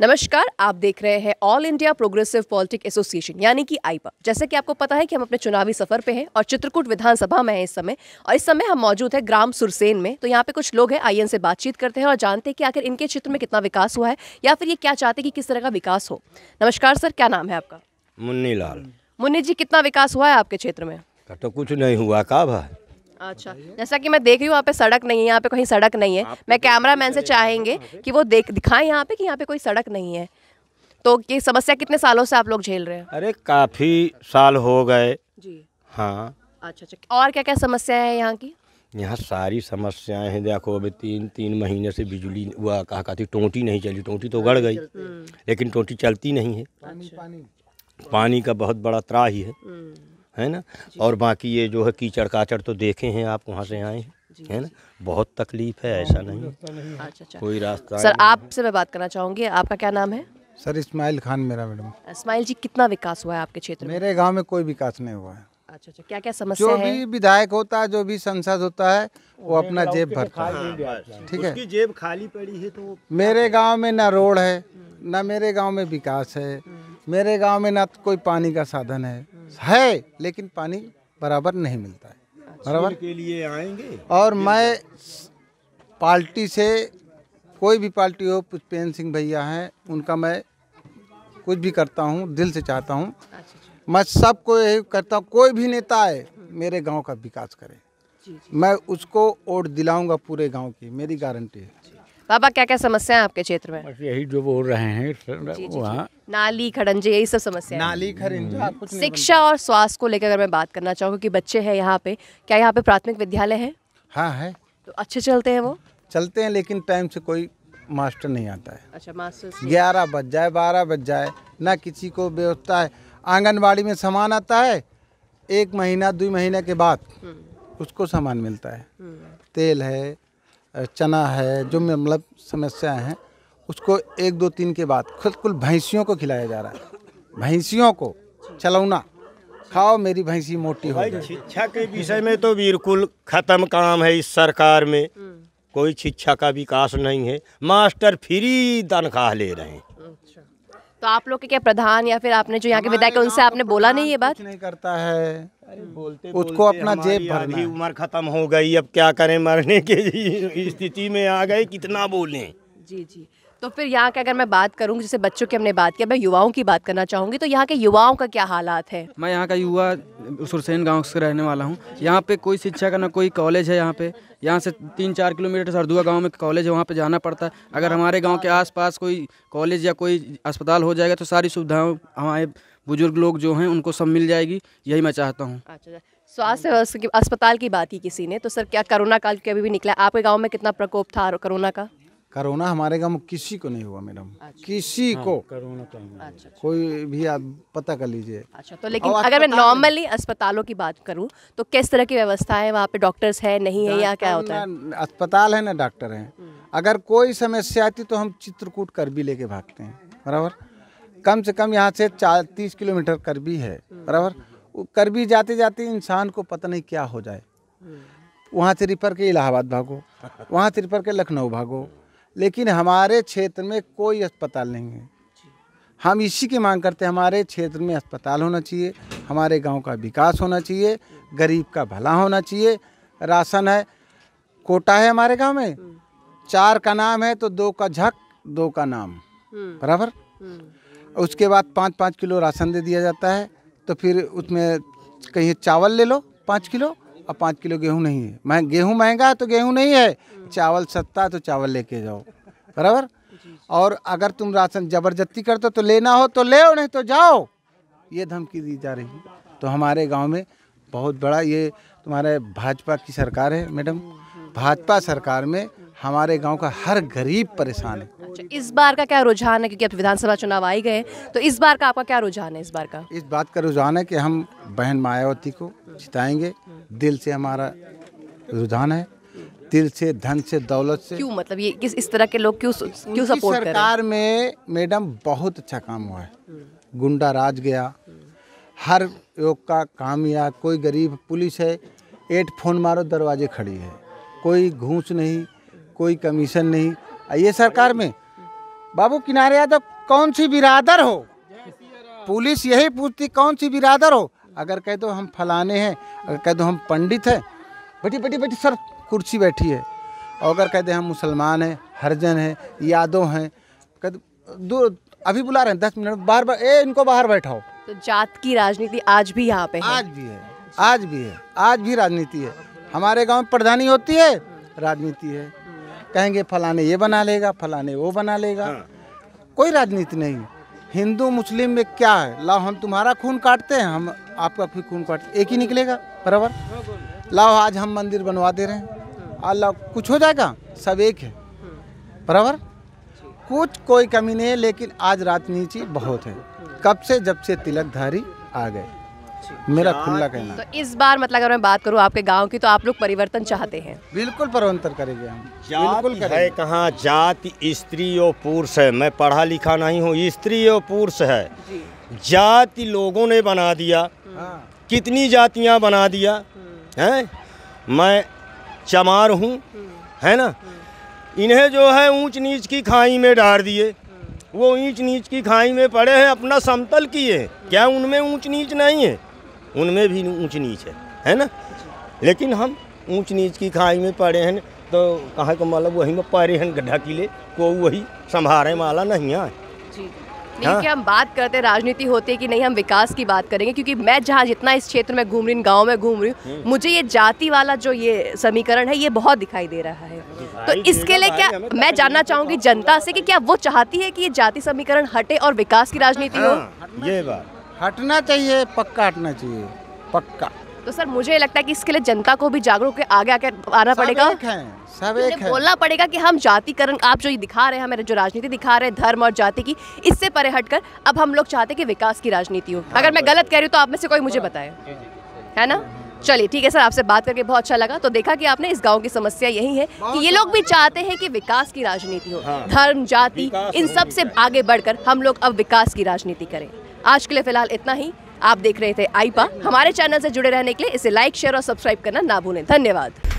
नमस्कार आप देख रहे हैं all India progressive politic association यानी कि आईपा जैसे कि आपको पता है कि हम अपने चुनावी सफर पे हैं और चित्रकूट विधानसभा में है इस समय और इस समय हम मौजूद है ग्राम सुरसेन में तो यहाँ पे कुछ लोग हैं आई से बातचीत करते हैं और जानते हैं कि आखिर इनके क्षेत्र में कितना विकास हुआ है या फिर ये क्या चाहते हैं कि किस तरह का विकास हो नमस्कार सर क्या नाम है आपका मुन्नी लाल मुन्नी जी कितना विकास हुआ है आपके क्षेत्र में तो कुछ नहीं हुआ का भाई अच्छा जैसा कि मैं देख रही हूँ यहाँ पे सड़क नहीं है यहाँ पे कहीं सड़क नहीं है मैं तो कैमरा मैन से चाहेंगे तो कि वो देख दिखाएं यहाँ पे कि यहाँ पे कोई सड़क नहीं है तो ये समस्या कितने सालों से आप लोग झेल रहे हैं अरे काफ़ी साल हो गए जी हाँ अच्छा अच्छा और क्या क्या समस्या है यहाँ की यहाँ सारी समस्याएं हैं देखो अभी तीन तीन महीने से बिजली हुआ कहा कहती टोंटी नहीं चली टोंटी तो गड़ गई लेकिन टोंटी चलती नहीं है अच्छा। पानी, पानी का बहुत बड़ा त्राही है हम्म। है ना और बाकी ये जो है कीचड़ काचड़ तो देखे हैं आप वहाँ से आए हैं है ना बहुत तकलीफ है ऐसा नहीं अच्छा, अच्छा। कोई रास्ता सर आपसे मैं बात करना चाहूँगी आपका क्या नाम है सर इस्माइल खान मेरा मैडम इस्माइल जी कितना विकास हुआ है आपके क्षेत्र मेरे गाँव में कोई विकास नहीं हुआ है अच्छा अच्छा क्या क्या समस्या जो भी विधायक होता है जो भी संसद होता है वो अपना जेब भरता है ठीक है जेब खाली पड़ी है तो मेरे गांव में ना रोड है हम्म। ना मेरे गांव में विकास है मेरे गांव में ना तो कोई पानी का साधन है है लेकिन पानी बराबर नहीं मिलता है बराबर के लिए आएंगे और मैं पार्टी से कोई भी पार्टी हो पुष्पेन्द्र सिंह भैया हैं उनका मैं कुछ भी करता हूँ दिल से चाहता हूँ अच्छा, अच्छा। मैं सबको यही करता हूँ कोई भी नेता आए मेरे गांव का विकास करे मैं उसको वोट दिलाऊंगा पूरे गांव की मेरी गारंटी है तो बाबा क्या क्या समस्या है आपके क्षेत्र में यही जो बोल रहे हैं वहाँ नाली खड़ंजे यही सब समस्या नाली खड़ंजे शिक्षा और स्वास्थ्य को लेकर अगर मैं बात करना चाहूँ की बच्चे है यहाँ पे क्या यहाँ पे प्राथमिक विद्यालय है हाँ है तो अच्छे चलते हैं वो चलते हैं लेकिन टाइम से कोई मास्टर नहीं आता है अच्छा मास्टर ग्यारह बज जाए बारह बज जाए ना किसी को व्यवस्था है आंगनबाड़ी में सामान आता है एक महीना दो महीने के बाद हम्म। उसको सामान मिलता है हम्म। तेल है चना है जो मतलब समस्याएं हैं उसको एक दो तीन के बाद खुद कुल भैंसियों को खिलाया जा रहा है भैंसियों को चलौना खाओ मेरी भैंसी मोटी हो जाए शिक्षा के विषय में तो बिल्कुल ख़त्म काम है इस सरकार में हम्म। कोई शिक्षा का विकास नहीं है मास्टर फ्री तनख्वाह ले रहे हैं तो आप लोग के क्या प्रधान या फिर आपने जो यहाँ के विधायक उनसे आपने तो बोला नहीं ये बात नहीं करता है बोलते तो उसको बोलते अपना जेब भरना उम्र खत्म हो गई अब क्या करें मरने के स्थिति में आ गए कितना बोले जी जी तो फिर यहाँ के अगर मैं बात करूँ जैसे बच्चों की हमने बात किया मैं युवाओं की बात करना चाहूँगी तो यहाँ के युवाओं का क्या हालात है मैं यहाँ का युवा सुरसैन गांव से रहने वाला हूँ यहाँ पे कोई शिक्षा का ना कोई कॉलेज है यहाँ पे यहाँ से तीन चार किलोमीटर सरदुआ गाँव में कॉलेज है वहाँ पर जाना पड़ता है अगर हमारे गाँव के आसपास कोई कॉलेज या कोई अस्पताल हो जाएगा तो सारी सुविधाओं हमारे बुजुर्ग लोग जो हैं उनको सब मिल जाएगी यही मैं चाहता हूँ अच्छा, अच्छा। स्वास्थ्य अस्पताल की बात ही किसी ने तो सर क्या कोरोना काल के अभी भी निकला आपके गाँव में कितना प्रकोप था कोरोना का करोना हमारे गाँव में किसी को नहीं हुआ मैडम अच्छा। किसी हाँ, को कोरोना तो अच्छा, अच्छा, कोई भी आप पता कर लीजिए अच्छा तो लेकिन अगर मैं नॉर्मली अस्पतालों की बात करूं तो किस तरह की व्यवस्था है वहाँ पे डॉक्टर्स है नहीं है या क्या होता है अस्पताल है ना डॉक्टर है हम्म। अगर कोई समस्या आती तो हम चित्रकूट कर भी लेके भागते हैं बराबर कम से कम यहाँ से चार तीस किलोमीटर कर भी है हम्म। बराबर कर भी जाते जाते इंसान को पता नहीं क्या हो जाए हम्म। वहाँ से रिफर के इलाहाबाद भागो वहाँ से रिफर के लखनऊ भागो लेकिन हमारे क्षेत्र में कोई अस्पताल नहीं है हम इसी की मांग करते हैं हमारे क्षेत्र में अस्पताल होना चाहिए हमारे गांव का विकास होना चाहिए गरीब का भला होना चाहिए राशन है कोटा है हमारे गांव में हम्म। चार का नाम है तो दो का झक दो का नाम हम्म। बराबर हम्म। उसके बाद पाँच पाँच किलो राशन दे दिया जाता है तो फिर उसमें कहीं चावल ले लो पाँच किलो और पाँच किलो गेहूँ नहीं है मैं गेहूँ महंगा है तो गेहूँ नहीं है चावल सस्ता है तो चावल लेके जाओ बराबर और अगर तुम राशन जबरदस्ती करते तो लेना हो तो ले नहीं तो जाओ ये धमकी दी जा रही है तो हमारे गांव में बहुत बड़ा ये तुम्हारे भाजपा की सरकार है मैडम भाजपा सरकार में हमारे गांव का हर गरीब परेशान है अच्छा इस बार का क्या रुझान है क्योंकि अब विधानसभा चुनाव आई गए तो इस बार का आपका क्या रुझान है इस बार का इस बात का रुझान है कि हम बहन मायावती को जिताएंगे दिल से हमारा रुझान है दिल से धन से दौलत से क्यों मतलब ये किस इस तरह के लोग क्यों क्यों सपोर्ट सरकार में मैडम बहुत अच्छा काम हुआ है गुंडा राज गया हर योग का काम या कोई गरीब पुलिस है एट फोन मारो दरवाजे खड़ी है कोई घूस नहीं कोई कमीशन नहीं ये सरकार में बाबू किनारे यादव कौन सी बिरादर हो पुलिस यही पूछती कौन सी बिरादर हो अगर कह दो तो हम फलाने हैं अगर कह दो तो हम पंडित हैं बैठी बैठी बैठी सर कुर्सी बैठी है और अगर कह दे तो हम मुसलमान हैं हरजन हैं यादव हैं कह दो अभी बुला रहे हैं दस मिनट बार बार ए इनको बाहर बैठाओ तो जात की राजनीति आज भी यहाँ पे है। आज भी है आज भी है आज भी राजनीति है हमारे गांव में प्रधानी होती है राजनीति है कहेंगे फलाने ये बना लेगा फलाने वो बना लेगा हाँ। कोई राजनीति नहीं हिंदू मुस्लिम में क्या है लाओ हम तुम्हारा खून काटते हैं हम आपका फिर खून काटते एक ही निकलेगा बराबर लाओ आज हम मंदिर बनवा दे रहे हैं अल्लाह लाओ कुछ हो जाएगा सब एक है बराबर कुछ कोई कमी नहीं है लेकिन आज राजनीति बहुत है कब से जब से तिलकधारी आ गए मेरा खुला कहना तो इस बार मतलब अगर मैं बात करूँ आपके गांव की तो आप लोग परिवर्तन चाहते हैं बिल्कुल परिवर्तन करेंगे हम बिल्कुल करेंगे कहाँ जाति स्त्री और पुरुष है मैं पढ़ा लिखा नहीं हूँ स्त्री और पुरुष है जाति लोगों ने बना दिया हाँ। कितनी जातियाँ बना दिया हम्म। हैं मैं चमार हूँ हम्म। है ना हम्म। इन्हें जो है ऊंच नीच की खाई में डाल दिए वो ऊंच नीच की खाई में पड़े हैं अपना समतल किए क्या उनमें ऊंच नीच नहीं है उनमें भी ऊंच नीच है है ना लेकिन हम ऊंच नीच की खाई में पड़े हैं तो कहाँ को मतलब वही में पड़े हैं गड्ढा किले को वही संभारे माला नहीं आए नहीं हाँ? कि हम बात करते हैं राजनीति होती है कि नहीं हम विकास की बात करेंगे क्योंकि मैं जहाँ जितना इस क्षेत्र में घूम रही हूँ गाँव में घूम रही हूँ हम्म। मुझे ये जाति वाला जो ये समीकरण है ये बहुत दिखाई दे रहा है तो इसके लिए क्या मैं जानना चाहूंगी जनता से कि क्या वो चाहती है कि ये जाति समीकरण हटे और विकास की राजनीति हो हाँ, ये बात हटना चाहिए पक्का हटना चाहिए पक्का तो सर मुझे लगता है कि इसके लिए जनता को भी जागरूक आगे आके आना पड़ेगा एक है, सब एक है। बोलना पड़ेगा कि हम जातिकरण आप जो दिखा रहे हैं हमारे जो राजनीति दिखा रहे हैं धर्म और जाति की इससे परे हटकर अब हम लोग चाहते हैं कि विकास की राजनीति हो हाँ, अगर मैं गलत कह रही हूँ तो आप में से कोई मुझे हाँ। बताए है ना चलिए ठीक है सर आपसे बात करके बहुत अच्छा लगा तो देखा कि आपने इस गांव की समस्या यही है कि ये लोग भी चाहते हैं कि विकास की राजनीति हो हाँ। धर्म जाति इन सब से आगे बढ़कर हम लोग अब विकास की राजनीति करें आज के लिए फिलहाल इतना ही आप देख रहे थे आईपा हमारे चैनल से जुड़े रहने के लिए इसे लाइक शेयर और सब्सक्राइब करना ना भूलें धन्यवाद